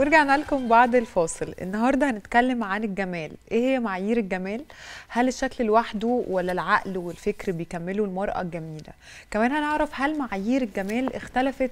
ورجعنا لكم بعد الفاصل النهارده هنتكلم عن الجمال ايه هي معايير الجمال هل الشكل لوحده ولا العقل والفكر بيكملوا المرأة الجميلة كمان هنعرف هل معايير الجمال اختلفت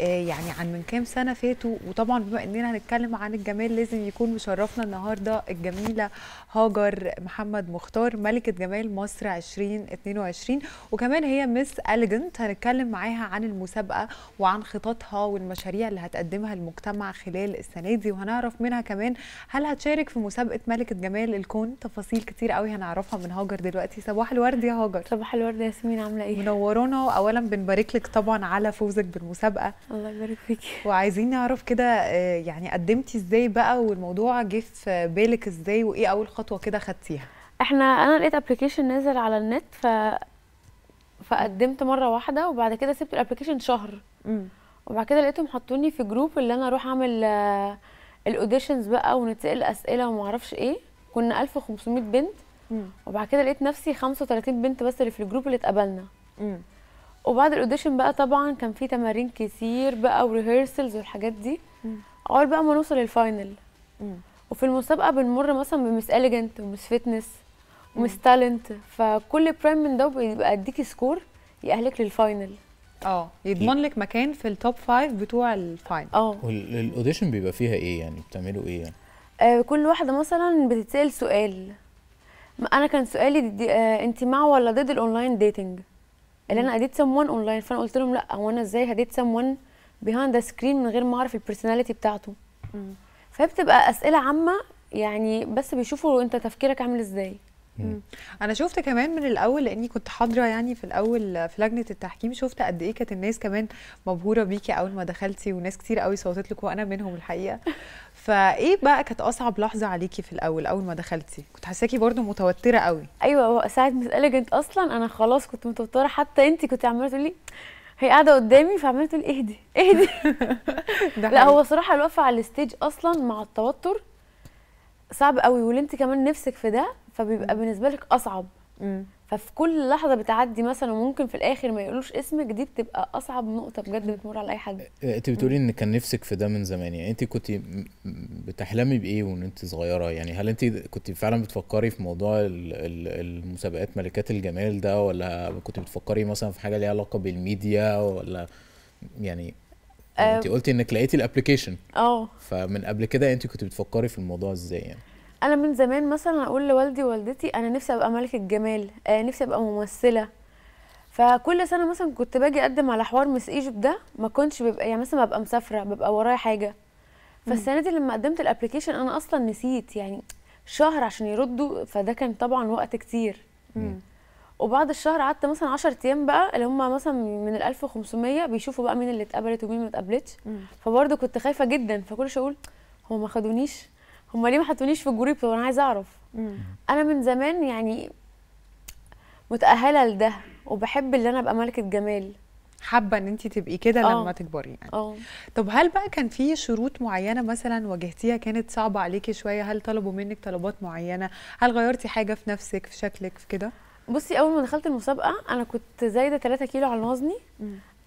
آه يعني عن من كام سنة فاتوا وطبعا بما اننا هنتكلم عن الجمال لازم يكون مشرفنا النهارده الجميلة هاجر محمد مختار ملكة جمال مصر 2022 وكمان هي مس اليجنت هنتكلم معاها عن المسابقة وعن خططها والمشاريع اللي هتقدمها المجتمع خلال السنه دي وهنعرف منها كمان هل هتشارك في مسابقه ملكه جمال الكون تفاصيل كتير قوي هنعرفها من هاجر دلوقتي صباح الورد يا هاجر صباح الورد يا ياسمين عامله ايه منورونا اولا بنبارك لك طبعا على فوزك بالمسابقه الله يبارك فيكي وعايزين نعرف كده آه، يعني قدمتي ازاي بقى والموضوع جه في بالك ازاي وايه اول خطوه كده خدتيها احنا انا لقيت ابلكيشن نازل على النت ف فقدمت مره واحده وبعد كده سبت الابلكيشن شهر وبعد كده لقيتهم حطوني في جروب اللي انا اروح اعمل آه، الاوديشنز بقى ونتسال اسئله وما اعرفش ايه كنا 1500 بنت وبعد كده لقيت نفسي 35 بنت بس اللي في الجروب اللي اتقابلنا وبعد الاوديشن بقى طبعا كان في تمارين كتير بقى وريهرسلز والحاجات دي اول بقى ما نوصل للفاينل وفي المسابقه بنمر مثلا بمس اليجنت ومس فيتنس ومس تالنت فكل برايم من ده بيبقى يديكي سكور يأهلك للفاينل اه يضمن لك مكان في التوب فايف بتوع الفاينل اه والاوديشن بيبقى فيها ايه يعني بتعملوا ايه يعني؟ آه كل واحده مثلا بتتسال سؤال انا كان سؤالي دي آه انت مع ولا ضد الاونلاين ديتنج اللي انا اديت سم وان اونلاين فانا قلت لهم لا هو انا ازاي هديت سم وان بيهاند سكرين من غير ما اعرف البرسوناليتي بتاعته فهي بتبقى اسئله عامه يعني بس بيشوفوا انت تفكيرك عامل ازاي مم. انا شفت كمان من الاول لاني كنت حاضره يعني في الاول في لجنه التحكيم شفت قد ايه كانت الناس كمان مبهوره بيكي اول ما دخلتي وناس كتير قوي صوتت لك وانا منهم الحقيقه فايه بقى كانت اصعب لحظه عليكي في الاول اول ما دخلتي كنت حاساكي برضو متوتره قوي ايوه ساعه ما انت اصلا انا خلاص كنت متوتره حتى انت كنت عماله تقولي هي قاعده قدامي فعماله تقول اهدي اهدي لا هو صراحه الوقفه على الستيج اصلا مع التوتر صعب قوي واللي انت كمان نفسك في ده فبيبقى بالنسبه لك اصعب مم. ففي كل لحظه بتعدي مثلا وممكن في الاخر ما يقولوش اسمك دي بتبقى اصعب نقطه بجد بتمر على اي حد إيه، انت بتقولي ان كان نفسك في ده من زمان يعني انت كنت بتحلمي بايه وان انت صغيره يعني هل انت كنت فعلا بتفكري في موضوع المسابقات ملكات الجمال ده ولا كنت بتفكري مثلا في حاجه ليها علاقه بالميديا ولا يعني آه. انت قلتي انك لقيتي الابلكيشن اه فمن قبل كده انت كنت بتفكري في الموضوع ازاي يعني انا من زمان مثلا اقول لوالدي ووالدتي انا نفسي ابقى ملكه جمال آه نفسي ابقى ممثله فكل سنه مثلا كنت باجي اقدم على حوار مس ايجيبت ده ما كنتش ببقى يعني مثلا ببقى مسافره ببقى ورايا حاجه فالسنه دي لما قدمت الابلكيشن انا اصلا نسيت يعني شهر عشان يردوا فده كان طبعا وقت كتير مم. وبعد الشهر قعدت مثلا 10 ايام بقى اللي هم مثلا من ال 1500 بيشوفوا بقى مين اللي اتقبلت ومين ما اتقبلتش فبرضه كنت خايفه جدا فكل شويه اقول هم ما خدونيش هم ليه ما حطونيش في الجروب طب انا عايزه اعرف مم. انا من زمان يعني متاهله لده وبحب ان انا ابقى ملكه جمال حابه ان انت تبقي كده لما آه. تكبري يعني أوه. طب هل بقى كان في شروط معينه مثلا واجهتيها كانت صعبه عليكي شويه هل طلبوا منك طلبات معينه هل غيرتي حاجه في نفسك في شكلك في كده بصي اول ما دخلت المسابقه انا كنت زايده 3 كيلو على وزني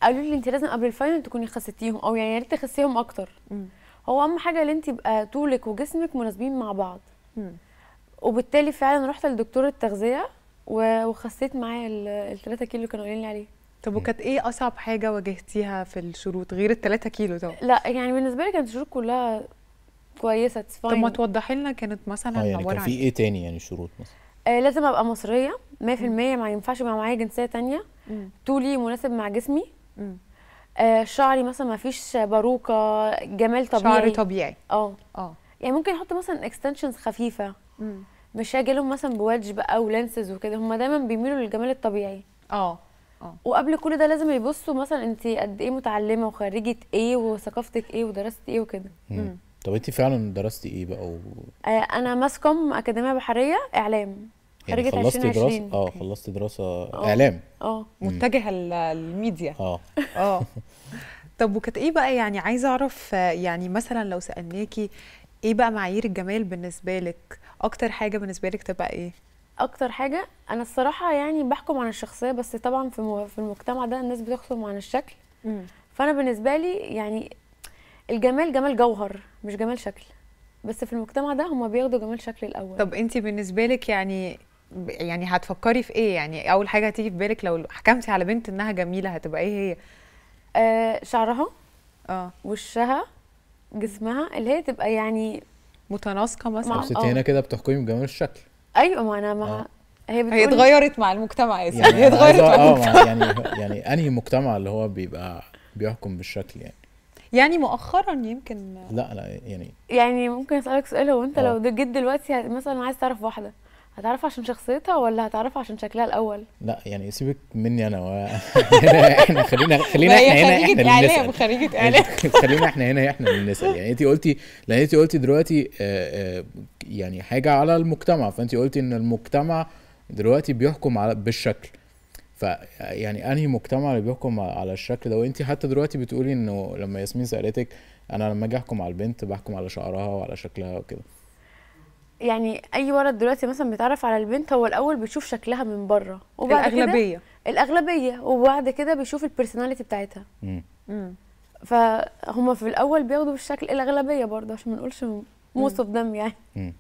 قالوا لي انت لازم قبل الفاينل تكوني خسيتيهم او يعني يا ريت تخسيهم اكتر مم. هو اهم حاجه ان انت يبقى طولك وجسمك مناسبين مع بعض مم. وبالتالي فعلا رحت لدكتور التغذيه وخسيت معايا ال 3 كيلو اللي كانوا قايلين لي عليه طب وكانت ايه اصعب حاجه واجهتيها في الشروط غير ال 3 كيلو طبعا لا يعني بالنسبه لي كانت الشروط كلها كويسه تسفاين طب ما توضحي لنا كانت مثلا آه يعني كان في ايه تاني يعني الشروط مثلا آه لازم ابقى مصريه 100% ما ينفعش يبقى معايا جنسيه تانية مم. طولي مناسب مع جسمي آه شعري مثلا ما فيش باروكه جمال طبيعي شعري طبيعي اه اه يعني ممكن احط مثلا اكستنشنز خفيفه مم. مش هاجي لهم مثلا بوادج بقى ولانسز وكده هم دايما بيميلوا للجمال الطبيعي اه اه وقبل كل ده لازم يبصوا مثلا انت قد ايه متعلمه وخريجه ايه وثقافتك ايه ودرست ايه وكده طب انت فعلا درستي ايه بقى و... آه انا ماسكم اكاديميه بحريه اعلام يعني آه، خلصت دراسه اه خلصت دراسه أوه. اعلام اه متجهه للميديا اه اه طب وكانت ايه بقى يعني عايزه اعرف يعني مثلا لو سالناكي ايه بقى معايير الجمال بالنسبه لك اكتر حاجه بالنسبه لك تبقى ايه اكتر حاجه انا الصراحه يعني بحكم عن الشخصيه بس طبعا في في المجتمع ده الناس بتحكم عن الشكل م. فانا بالنسبه لي يعني الجمال جمال جوهر مش جمال شكل بس في المجتمع ده هما بياخدوا جمال شكل الاول طب انت بالنسبه لك يعني يعني هتفكري في ايه يعني اول حاجه هتيجي في بالك لو حكمتي على بنت انها جميله هتبقى ايه هي آه شعرها اه وشها جسمها اللي هي تبقى يعني متناسقه مثلا بس انت آه. هنا كده بتحكمي بجمال الشكل ايوه ما انا ما آه. هي بتقول هي اتغيرت مع المجتمع يا يعني هي اتغيرت مع آه، المجتمع يعني-, يعني يعني انهي مجتمع اللي هو بيبقى بيحكم بالشكل يعني يعني مؤخرا يمكن لا لا يعني يعني ممكن اسالك سؤال هو انت لو جيت دلوقتي مثلا عايز تعرف واحده هتعرفها عشان شخصيتها ولا هتعرفها عشان شكلها الاول لا يعني سيبك مني انا و... احنا خلينا خلينا احنا هنا احنا اللي نسال خلينا احنا هنا احنا اللي نسال يعني انت قلتي لان انت قلتي دلوقتي آه، آه، يعني حاجه على المجتمع فانت قلتي ان المجتمع دلوقتي بيحكم على بالشكل فيعني انهي مجتمع اللي بيحكم على الشكل ده وانت حتى دلوقتي بتقولي انه لما ياسمين سالتك انا لما اجي احكم على البنت بحكم على شعرها وعلى شكلها وكده يعني اي ولد دلوقتي مثلا بيتعرف على البنت هو الاول بيشوف شكلها من بره وبعد الاغلبيه كده الاغلبيه وبعد كده بيشوف البيرسوناليتي بتاعتها امم فهم في الاول بياخدوا بالشكل الاغلبيه برضه عشان ما نقولش موصف دم يعني مم.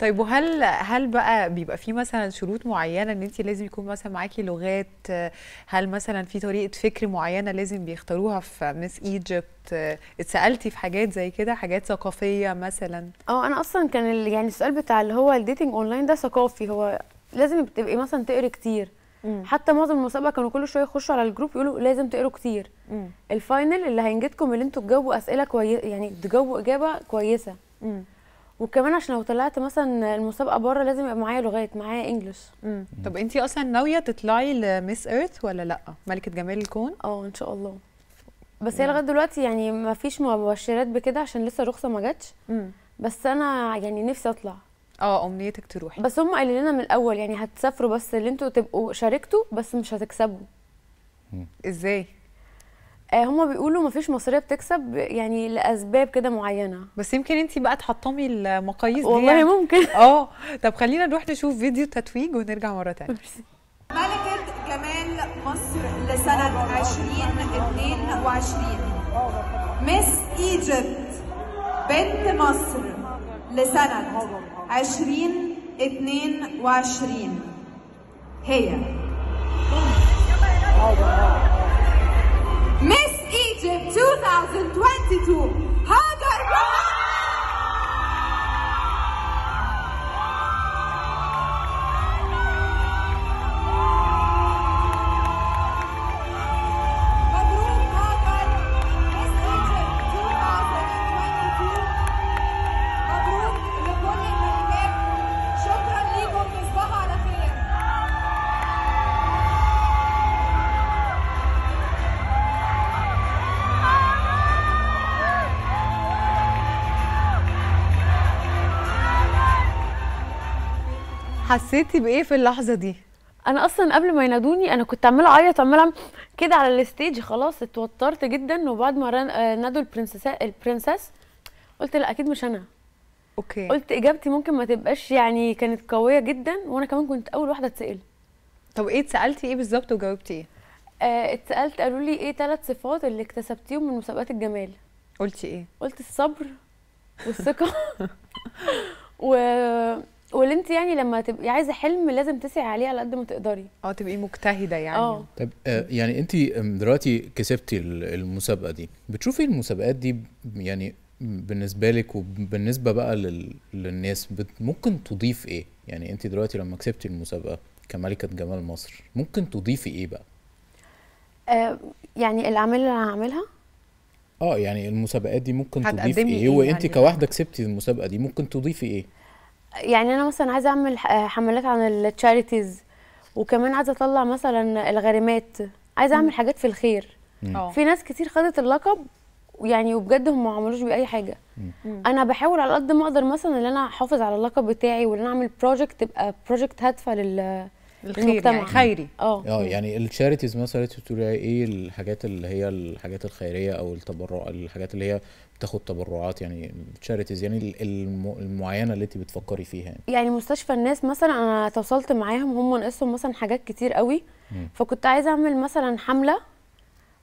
طيب وهل هل بقى بيبقى في مثلا شروط معينه ان انت لازم يكون مثلا معاكي لغات هل مثلا في طريقه فكر معينه لازم بيختاروها في مس ايجيبت اتسالتي في حاجات زي كده حاجات ثقافيه مثلا اه انا اصلا كان يعني السؤال بتاع اللي هو الديتنج اونلاين ده ثقافي هو لازم تبقي مثلا تقري كتير مم. حتى معظم المسابقه كانوا كل شويه يخشوا على الجروب يقولوا لازم تقروا كتير مم. الفاينل اللي هينجدكم اللي انتوا تجاوبوا اسئله كويسه يعني تجاوبوا اجابه كويسه مم. وكمان عشان لو طلعت مثلا المسابقه بره لازم يبقى معايا لغات معايا انجلش طب انت اصلا ناويه تطلعي لميس ايرث ولا لا ملكه جمال الكون اه ان شاء الله بس هي لغايه دلوقتي يعني ما فيش مبشرات بكده عشان لسه الرخصه ما جاتش بس انا يعني نفسي اطلع اه امنيتك تروحي بس هم قالوا لنا من الاول يعني هتسافروا بس اللي انتوا تبقوا شاركتوا بس مش هتكسبوا ازاي آه هم بيقولوا ما فيش مصريه بتكسب يعني لاسباب كده معينه بس يمكن انت بقى تحطمي المقاييس دي والله يعني. ممكن اه طب خلينا نروح نشوف فيديو تتويج ونرجع مره ثانيه ملكه جمال مصر لسنه 2022 مس ايجيبت بنت مصر لسنه 2022 هي 2022. Hugger. حسيتي بايه في اللحظه دي انا اصلا قبل ما ينادوني انا كنت عماله اعيط عماله كده على الستيج خلاص اتوترت جدا وبعد ما آه، نادوا البرنسس البرنسس قلت لا اكيد مش انا اوكي قلت اجابتي ممكن ما تبقاش يعني كانت قويه جدا وانا كمان كنت اول واحده اتسال طب ايه اتسالتي ايه بالظبط وجاوبتي ايه آه، اتسالت قالوا لي ايه ثلاث صفات اللي اكتسبتيهم من مسابقات الجمال قلتي ايه قلت الصبر والثقه و واللي انت يعني لما تبقي عايزه حلم لازم تسعي عليه على قد ما تقدري اه تبقي مجتهده يعني أوه. طب آه يعني انت دلوقتي كسبتي المسابقه دي بتشوفي المسابقات دي يعني بالنسبه لك وبالنسبه بقى لل... للناس بت... ممكن تضيف ايه يعني انت دلوقتي لما كسبتي المسابقه كملكه جمال مصر ممكن تضيفي ايه بقى آه، يعني الاعمال اللي انا هعملها اه يعني المسابقات دي ممكن تضيفي ايه, إيه وانت يعني كواحده كسبتي المسابقه دي ممكن تضيفي ايه يعني انا مثلا عايزه اعمل حملات عن التشاريتيز وكمان عايزه اطلع مثلا الغريمات عايزه اعمل حاجات في الخير مم. اه. في ناس كتير خدت اللقب يعني وبجد هم ما عملوش بيه اي حاجه مم. انا بحاول على قد ما اقدر مثلا ان انا احافظ على اللقب بتاعي وان انا اعمل بروجكت تبقى بروجكت هادفه لل الخير يعني خيري اه اه يعني التشاريتيز مثلا بتقولي ايه الحاجات اللي هي الحاجات الخيريه او التبرع الحاجات اللي هي بتاخد تبرعات يعني تشاريتيز يعني المعينه اللي انت بتفكري فيها يعني. يعني مستشفى الناس مثلا انا تواصلت معاهم هم ناقصهم مثلا حاجات كتير قوي م. فكنت عايزه اعمل مثلا حمله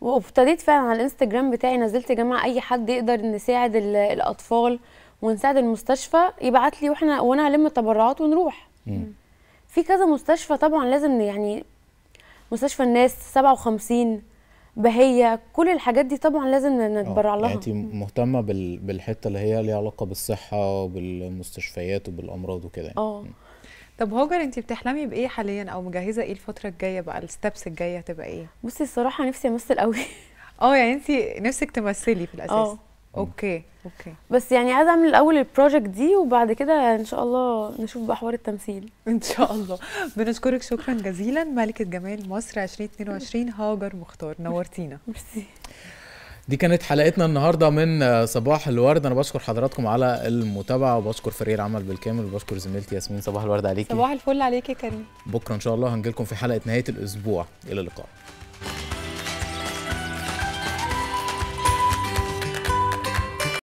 وابتديت فعلا على الانستجرام بتاعي نزلت يا جماعه اي حد يقدر نساعد الاطفال ونساعد المستشفى يبعت لي واحنا وانا هلم التبرعات ونروح مم. في كذا مستشفى طبعا لازم يعني مستشفى الناس 57 بهية كل الحاجات دي طبعا لازم آه، نتبرع لها يعني انت مهتمه بالحته اللي هي ليها علاقه بالصحه وبالمستشفيات وبالامراض وكده يعني. اه طب هاجر انت بتحلمي بايه حاليا او مجهزه ايه الفتره الجايه بقى الستبس الجايه هتبقى ايه بصي الصراحه نفسي امثل قوي اه يعني انت نفسك تمثلي في الاساس اه اوكي اوكي بس يعني عايزه اعمل الاول البروجكت دي وبعد كده ان شاء الله نشوف بقى حوار التمثيل ان شاء الله بنشكرك شكرا جزيلا ملكه جمال مصر 2022 هاجر مختار نورتينا ميرسي دي كانت حلقتنا النهارده من صباح الورد انا بشكر حضراتكم على المتابعه وبشكر فريق العمل بالكامل وبشكر زميلتي ياسمين صباح الورد عليكي صباح الفل عليكي يا كريم بكره ان شاء الله هنجيلكم في حلقه نهايه الاسبوع الى اللقاء